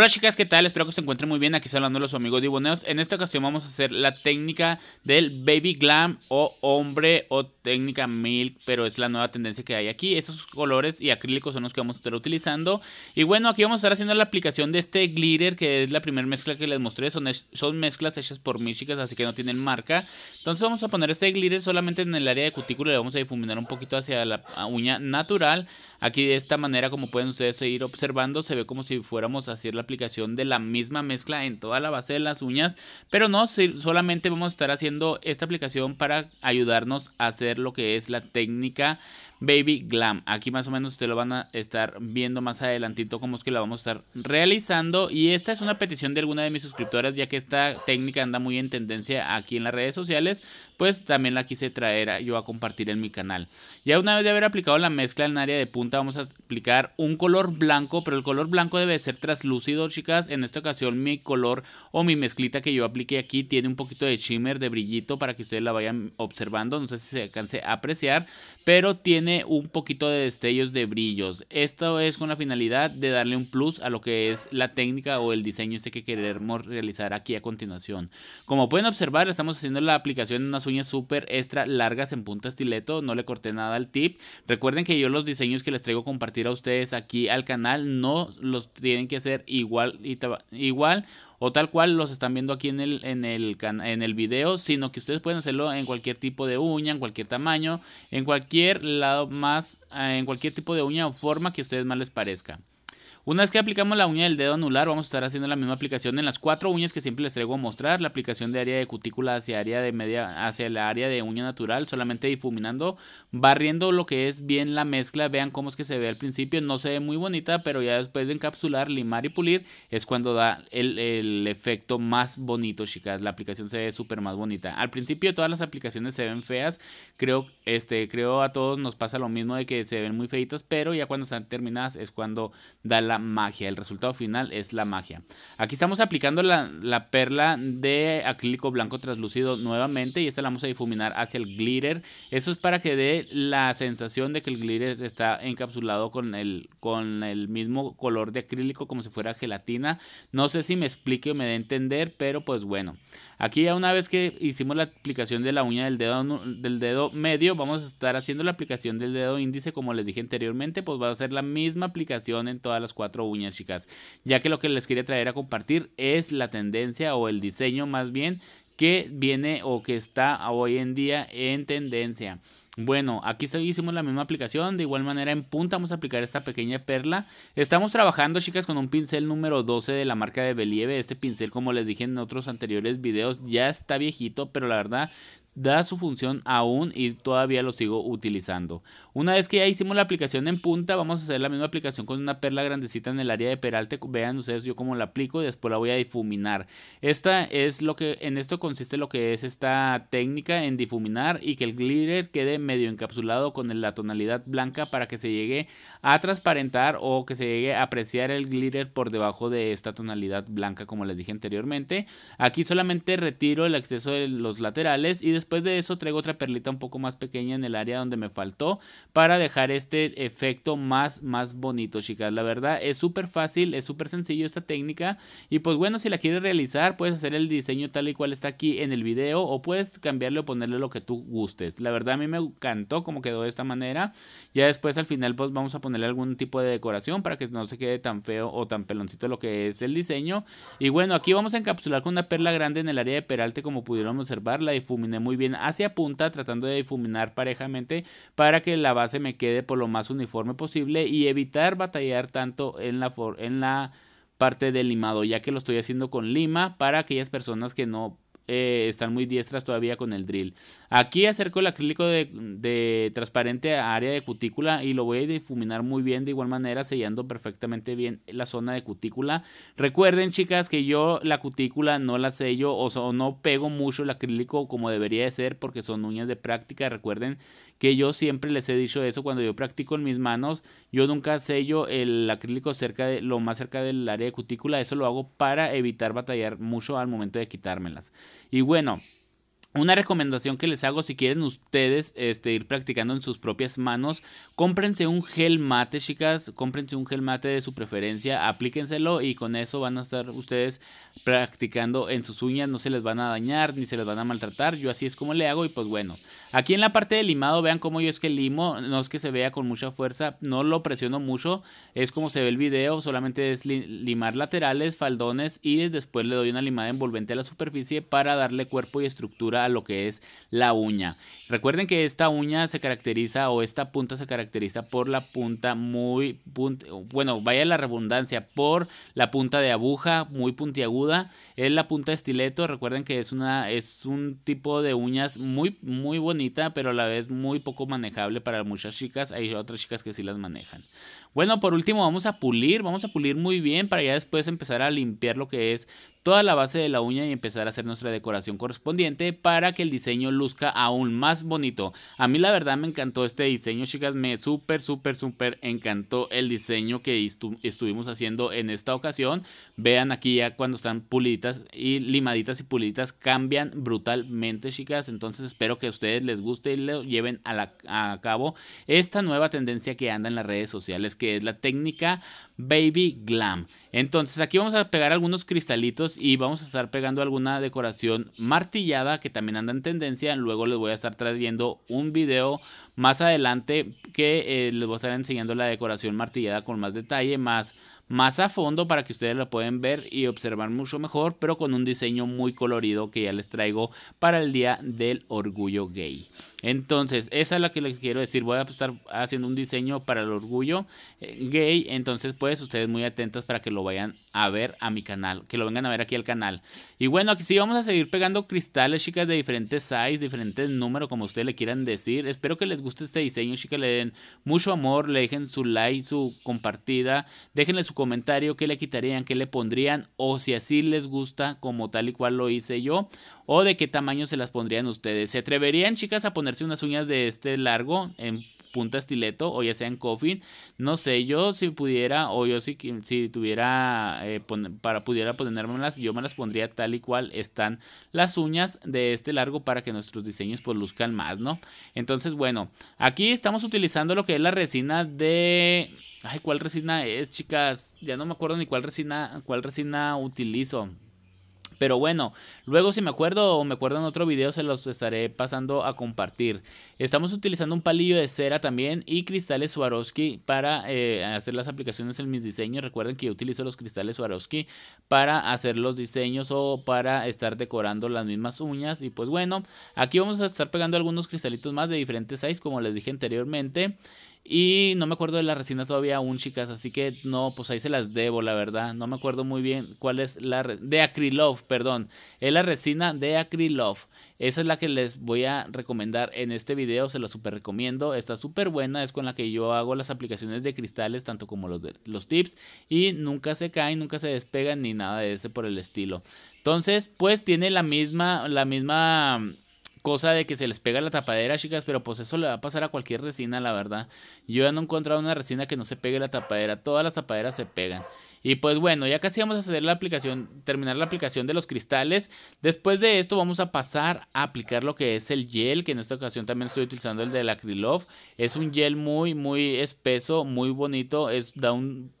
Hola chicas, ¿qué tal? Espero que se encuentren muy bien. Aquí está hablando los amigos Diboneos. En esta ocasión vamos a hacer la técnica del baby glam o hombre o técnica milk, pero es la nueva tendencia que hay aquí. Esos colores y acrílicos son los que vamos a estar utilizando. Y bueno, aquí vamos a estar haciendo la aplicación de este glitter, que es la primera mezcla que les mostré. Son, son mezclas hechas por mí chicas, así que no tienen marca. Entonces vamos a poner este glitter solamente en el área de cutícula. Le vamos a difuminar un poquito hacia la uña natural. Aquí de esta manera, como pueden ustedes seguir observando, se ve como si fuéramos a hacer la aplicación de la misma mezcla en toda la base de las uñas. Pero no, solamente vamos a estar haciendo esta aplicación para ayudarnos a hacer lo que es la técnica Baby Glam. Aquí más o menos ustedes lo van a estar viendo más adelantito como es que la vamos a estar realizando. Y esta es una petición de alguna de mis suscriptoras, ya que esta técnica anda muy en tendencia aquí en las redes sociales, pues también la quise traer yo a compartir en mi canal. Ya una vez de haber aplicado la mezcla en el área de punta, vamos a aplicar un color blanco, pero el color blanco debe ser traslúcido, chicas. En esta ocasión mi color o mi mezclita que yo apliqué aquí tiene un poquito de shimmer, de brillito, para que ustedes la vayan observando. No sé si se alcance a apreciar, pero tiene un poquito de destellos de brillos. Esto es con la finalidad de darle un plus a lo que es la técnica o el diseño este que queremos realizar aquí a continuación. Como pueden observar, estamos haciendo la aplicación de unas uñas súper extra largas en punta estileto. No le corté nada al tip. Recuerden que yo los diseños que les traigo a compartir a ustedes aquí al canal no los tienen que hacer igual, igual o tal cual los están viendo aquí en el, en el, en el video, sino que ustedes pueden hacerlo en cualquier tipo de uña, en cualquier tamaño, en cualquier lado más, en cualquier tipo de uña o forma que a ustedes más les parezca. Una vez que aplicamos la uña del dedo anular, vamos a estar haciendo la misma aplicación en las cuatro uñas que siempre les traigo a mostrar. La aplicación de área de cutícula hacia área de media, hacia la área de uña natural, solamente difuminando, barriendo lo que es bien la mezcla. Vean cómo es que se ve al principio, no se ve muy bonita, pero ya después de encapsular, limar y pulir es cuando da el, efecto más bonito, chicas. La aplicación se ve súper más bonita. Al principio todas las aplicaciones se ven feas. Creo, este, creo a todos nos pasa lo mismo de que se ven muy feitas, pero ya cuando están terminadas es cuando da la magia. El resultado final es la magia. Aquí estamos aplicando la, perla de acrílico blanco translúcido nuevamente y esta la vamos a difuminar hacia el glitter. Eso es para que dé la sensación de que el glitter está encapsulado con el, con el mismo color de acrílico como si fuera gelatina. No sé si me explique o me dé a entender, pero pues bueno. Aquí ya una vez que hicimos la aplicación de la uña del dedo, del dedo medio, vamos a estar haciendo la aplicación del dedo índice como les dije anteriormente, pues va a ser la misma aplicación en todas las cuatro uñas, chicas. Ya que lo que les quería traer a compartir es la tendencia o el diseño más bien que viene o que está hoy en día en tendencia. Bueno, aquí hicimos la misma aplicación, de igual manera en punta vamos a aplicar esta pequeña perla. Estamos trabajando chicas con un pincel número 12 de la marca de Believe, este pincel como les dije en otros anteriores videos ya está viejito, pero la verdad da su función aún y todavía lo sigo utilizando. Una vez que ya hicimos la aplicación en punta, vamos a hacer la misma aplicación con una perla grandecita en el área de peralte. Vean ustedes yo cómo la aplico y después la voy a difuminar. Esta es lo que, en esto consiste lo que es esta técnica en difuminar y que el glitter quede medio encapsulado con la tonalidad blanca para que se llegue a transparentar o que se llegue a apreciar el glitter por debajo de esta tonalidad blanca como les dije anteriormente. Aquí solamente retiro el exceso de los laterales y después Después de eso traigo otra perlita un poco más pequeña en el área donde me faltó para dejar este efecto más, más bonito, chicas. La verdad es súper fácil, es súper sencillo esta técnica. Y pues bueno, si la quieres realizar, puedes hacer el diseño tal y cual está aquí en el video o puedes cambiarle o ponerle lo que tú gustes. La verdad a mí me encantó como quedó de esta manera. Ya después al final pues vamos a ponerle algún tipo de decoración para que no se quede tan feo o tan peloncito lo que es el diseño. Y bueno, aquí vamos a encapsular con una perla grande en el área de peralte como pudieron observar. La difuminé muy bien hacia punta, tratando de difuminar parejamente para que la base me quede por lo más uniforme posible y evitar batallar tanto en la, en la parte del limado, ya que lo estoy haciendo con lima para aquellas personas que no eh, están muy diestras todavía con el drill. Aquí acerco el acrílico de, transparente a área de cutícula y lo voy a difuminar muy bien de igual manera sellando perfectamente bien la zona de cutícula. Recuerden chicas que yo la cutícula no la sello o, no pego mucho el acrílico como debería de ser porque son uñas de práctica. Recuerden que yo siempre les he dicho eso cuando yo practico en mis manos. Yo nunca sello el acrílico cerca de lo más cerca del área de cutícula. Eso lo hago para evitar batallar mucho al momento de quitármelas. Y bueno, una recomendación que les hago si quieren ustedes este, ir practicando en sus propias manos, cómprense un gel mate, chicas, cómprense un gel mate de su preferencia, aplíquenselo y con eso van a estar ustedes practicando en sus uñas, no se les van a dañar ni se les van a maltratar, yo así es como le hago y pues bueno. Aquí en la parte de limado, vean cómo yo es que limo, no es que se vea con mucha fuerza, no lo presiono mucho, es como se ve el video, solamente es limar laterales, faldones y después le doy una limada envolvente a la superficie para darle cuerpo y estructura lo que es la uña. Recuerden que esta uña se caracteriza o esta punta se caracteriza por la punta muy, bueno, vaya la redundancia, por la punta de aguja muy puntiaguda. Es la punta de estileto, recuerden que es, una, es un tipo de uñas muy, muy bonita, pero a la vez muy poco manejable para muchas chicas. Hay otras chicas que sí las manejan. Bueno, por último vamos a pulir, vamos a pulir muy bien para ya después empezar a limpiar lo que es toda la base de la uña y empezar a hacer nuestra decoración correspondiente para que el diseño luzca aún más bonito. A mí la verdad me encantó este diseño, chicas, me súper, súper, súper encantó el diseño que estuvimos haciendo en esta ocasión. Vean aquí ya cuando están puliditas y limaditas y puliditas cambian brutalmente, chicas. Entonces espero que a ustedes les guste y lo lleven a, la a cabo esta nueva tendencia que anda en las redes sociales, que es la técnica Baby Glam. Entonces aquí vamos a pegar algunos cristalitos y vamos a estar pegando alguna decoración martillada que también anda en tendencia. Luego les voy a estar trayendo un video más adelante que eh, les voy a estar enseñando la decoración martillada con más detalle, más más a fondo para que ustedes lo puedan ver y observar mucho mejor, pero con un diseño muy colorido que ya les traigo para el Día del Orgullo Gay. Entonces, esa es la que les quiero decir. Voy a estar haciendo un diseño para el orgullo eh, gay. Entonces, pues ustedes muy atentas para que lo vayan a ver a mi canal, que lo vengan a ver aquí al canal. Y bueno, aquí sí vamos a seguir pegando cristales, chicas, de diferentes size, diferentes números, como ustedes le quieran decir. Espero que les guste este diseño, chicas. Le den mucho amor, le dejen su like, su compartida, déjenle su comentario, qué le quitarían, qué le pondrían, o si así les gusta como tal y cual lo hice yo, o de qué tamaño se las pondrían ustedes. ¿Se atreverían, chicas, a ponerse unas uñas de este largo en punta estileto o ya sea en coffin. No sé, yo si pudiera o yo si, si tuviera eh, para pudiera ponérmelas, yo me las pondría tal y cual están las uñas de este largo para que nuestros diseños pues luzcan más, ¿no? Entonces, bueno, aquí estamos utilizando lo que es la resina de... Ay, ¿cuál resina es, chicas? Ya no me acuerdo ni cuál resina, cuál resina utilizo. Pero bueno, luego si me acuerdo o me acuerdo en otro video se los estaré pasando a compartir. Estamos utilizando un palillo de cera también y cristales Swarovski para eh, hacer las aplicaciones en mis diseños. Recuerden que yo utilizo los cristales Swarovski para hacer los diseños o para estar decorando las mismas uñas. Y pues bueno, aquí vamos a estar pegando algunos cristalitos más de diferentes size como les dije anteriormente. Y no me acuerdo de la resina todavía aún, chicas. Así que no, pues ahí se las debo, la verdad. No me acuerdo muy bien cuál es la... De Acrylove, perdón. Es la resina de Acrylove. Esa es la que les voy a recomendar en este video, se la super recomiendo, está súper buena, es con la que yo hago las aplicaciones de cristales, tanto como los, de, los tips, y nunca se caen, nunca se despegan, ni nada de ese por el estilo. Entonces, pues tiene la misma, la misma cosa de que se les pega la tapadera, chicas, pero pues eso le va a pasar a cualquier resina, la verdad. Yo ya no he encontrado una resina que no se pegue la tapadera, todas las tapaderas se pegan. Y pues bueno, ya casi vamos a hacer la aplicación, terminar la aplicación de los cristales. Después de esto vamos a pasar a aplicar lo que es el gel, que en esta ocasión también estoy utilizando el del Acrylof. Es un gel muy, muy espeso, muy bonito, es, da un,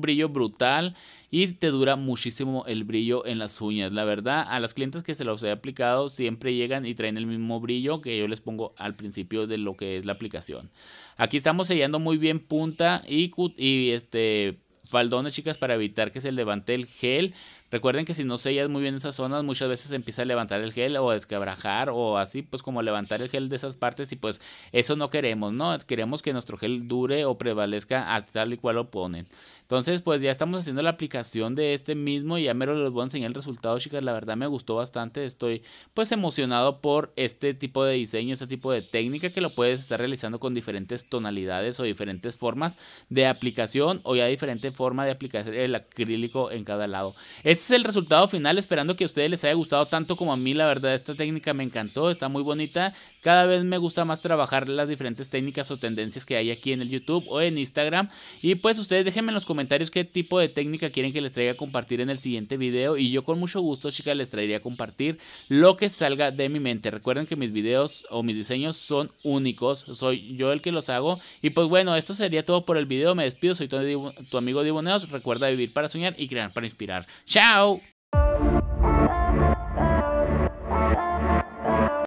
brillo brutal y te dura muchísimo el brillo en las uñas. La verdad, a las clientes que se los he aplicado siempre llegan y traen el mismo brillo que yo les pongo al principio de lo que es la aplicación. Aquí estamos sellando muy bien punta y, y este Faldones, chicas, para evitar que se levante el gel. Recuerden que si no sellas muy bien esas zonas, muchas veces empieza a levantar el gel o a desquebrajar o así, pues como levantar el gel de esas partes y pues eso no queremos, ¿no? Queremos que nuestro gel dure o prevalezca hasta tal y cual lo ponen. Entonces, pues ya estamos haciendo la aplicación de este mismo y ya mero les voy a enseñar el resultado, chicas. La verdad me gustó bastante. Estoy pues emocionado por este tipo de diseño, este tipo de técnica que lo puedes estar realizando con diferentes tonalidades o diferentes formas de aplicación o ya diferente forma de aplicar el acrílico en cada lado. Es es el resultado final, esperando que a ustedes les haya gustado tanto como a mí. La verdad, esta técnica me encantó, está muy bonita. Cada vez me gusta más trabajar las diferentes técnicas o tendencias que hay aquí en el YouTube o en Instagram. Y pues ustedes déjenme en los comentarios qué tipo de técnica quieren que les traiga a compartir en el siguiente video. Y yo con mucho gusto, chicas, les traería a compartir lo que salga de mi mente. Recuerden que mis videos o mis diseños son únicos. Soy yo el que los hago. Y pues bueno, esto sería todo por el video. Me despido. Soy tu, tu amigo Diboneos. Recuerda vivir para soñar y crear para inspirar. ¡Chao!